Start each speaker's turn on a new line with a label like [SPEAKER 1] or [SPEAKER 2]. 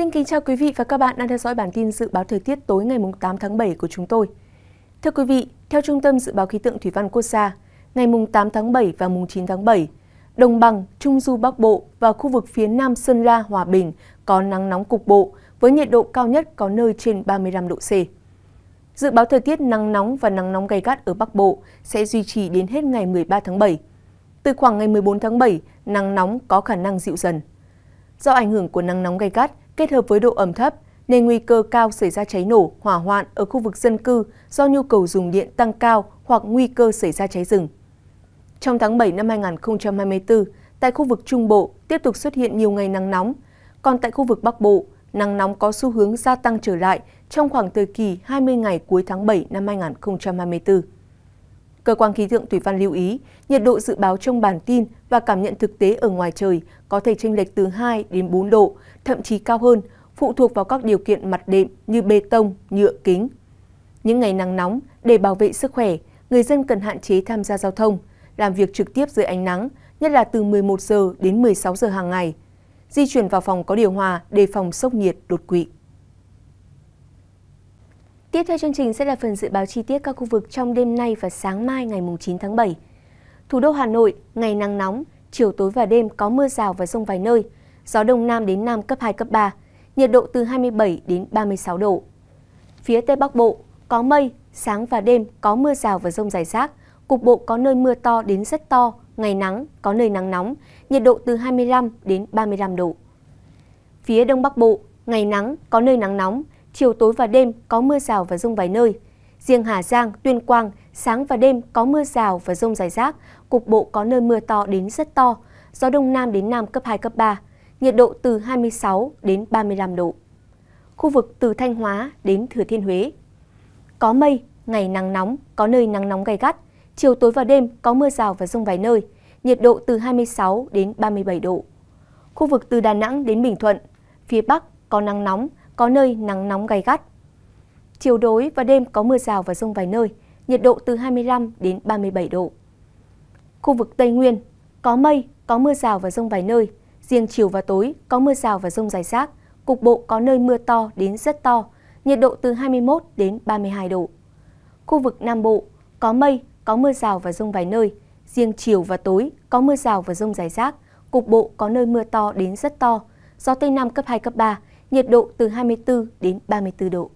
[SPEAKER 1] Xin kính chào quý vị và các bạn đang theo dõi bản tin dự báo thời tiết tối ngày 8 tháng 7 của chúng tôi. Thưa quý vị, theo Trung tâm Dự báo Khí tượng Thủy văn Quốc gia, ngày 8 tháng 7 và 9 tháng 7, Đồng bằng, Trung Du Bắc Bộ và khu vực phía Nam Sơn La, Hòa Bình có nắng nóng cục bộ với nhiệt độ cao nhất có nơi trên 35 độ C. Dự báo thời tiết nắng nóng và nắng nóng gay gắt ở Bắc Bộ sẽ duy trì đến hết ngày 13 tháng 7. Từ khoảng ngày 14 tháng 7, nắng nóng có khả năng dịu dần. Do ảnh hưởng của nắng nóng gay gắt kết hợp với độ ẩm thấp nên nguy cơ cao xảy ra cháy nổ hỏa hoạn ở khu vực dân cư do nhu cầu dùng điện tăng cao hoặc nguy cơ xảy ra cháy rừng. Trong tháng 7 năm 2024, tại khu vực Trung Bộ tiếp tục xuất hiện nhiều ngày nắng nóng, còn tại khu vực Bắc Bộ, nắng nóng có xu hướng gia tăng trở lại trong khoảng thời kỳ 20 ngày cuối tháng 7 năm 2024. Cơ quan khí tượng Thủy văn lưu ý, nhiệt độ dự báo trong bản tin và cảm nhận thực tế ở ngoài trời có thể chênh lệch từ 2 đến 4 độ, thậm chí cao hơn, phụ thuộc vào các điều kiện mặt đệm như bê tông, nhựa, kính. Những ngày nắng nóng, để bảo vệ sức khỏe, người dân cần hạn chế tham gia giao thông, làm việc trực tiếp dưới ánh nắng, nhất là từ 11 giờ đến 16 giờ hàng ngày. Di chuyển vào phòng có điều hòa để phòng sốc nhiệt đột quỵ. Tiếp theo chương trình sẽ là phần dự báo chi tiết các khu vực trong đêm nay và sáng mai ngày 9 tháng 7. Thủ đô Hà Nội, ngày nắng nóng, chiều tối và đêm có mưa rào và rông vài nơi, gió đông nam đến nam cấp 2, cấp 3, nhiệt độ từ 27 đến 36 độ. Phía Tây Bắc Bộ, có mây, sáng và đêm có mưa rào và rông rải rác, cục bộ có nơi mưa to đến rất to, ngày nắng, có nơi nắng nóng, nhiệt độ từ 25 đến 35 độ. Phía Đông Bắc Bộ, ngày nắng, có nơi nắng nóng, chiều tối và đêm có mưa rào và rông vài nơi. Riêng Hà Giang, Tuyên Quang, sáng và đêm có mưa rào và rông rải rác, cục bộ có nơi mưa to đến rất to, gió đông nam đến nam cấp 2, cấp 3, nhiệt độ từ 26 đến 35 độ. Khu vực từ Thanh Hóa đến Thừa Thiên Huế. Có mây, ngày nắng nóng, có nơi nắng nóng gay gắt, chiều tối và đêm có mưa rào và rông vài nơi, nhiệt độ từ 26 đến 37 độ. Khu vực từ Đà Nẵng đến Bình Thuận, phía Bắc có nắng nóng, có nơi nắng nóng gay gắt. Chiều tối và đêm có mưa rào và rông vài nơi, nhiệt độ từ 25 đến 37 độ. Khu vực Tây Nguyên có mây, có mưa rào và rông vài nơi, riêng chiều và tối có mưa rào và rông rải rác, cục bộ có nơi mưa to đến rất to, nhiệt độ từ 21 đến 32 độ. Khu vực Nam Bộ có mây, có mưa rào và rông vài nơi, riêng chiều và tối có mưa rào và rông rải rác, cục bộ có nơi mưa to đến rất to, gió Tây Nam cấp 2, cấp 3, nhiệt độ từ 24 đến 34 độ.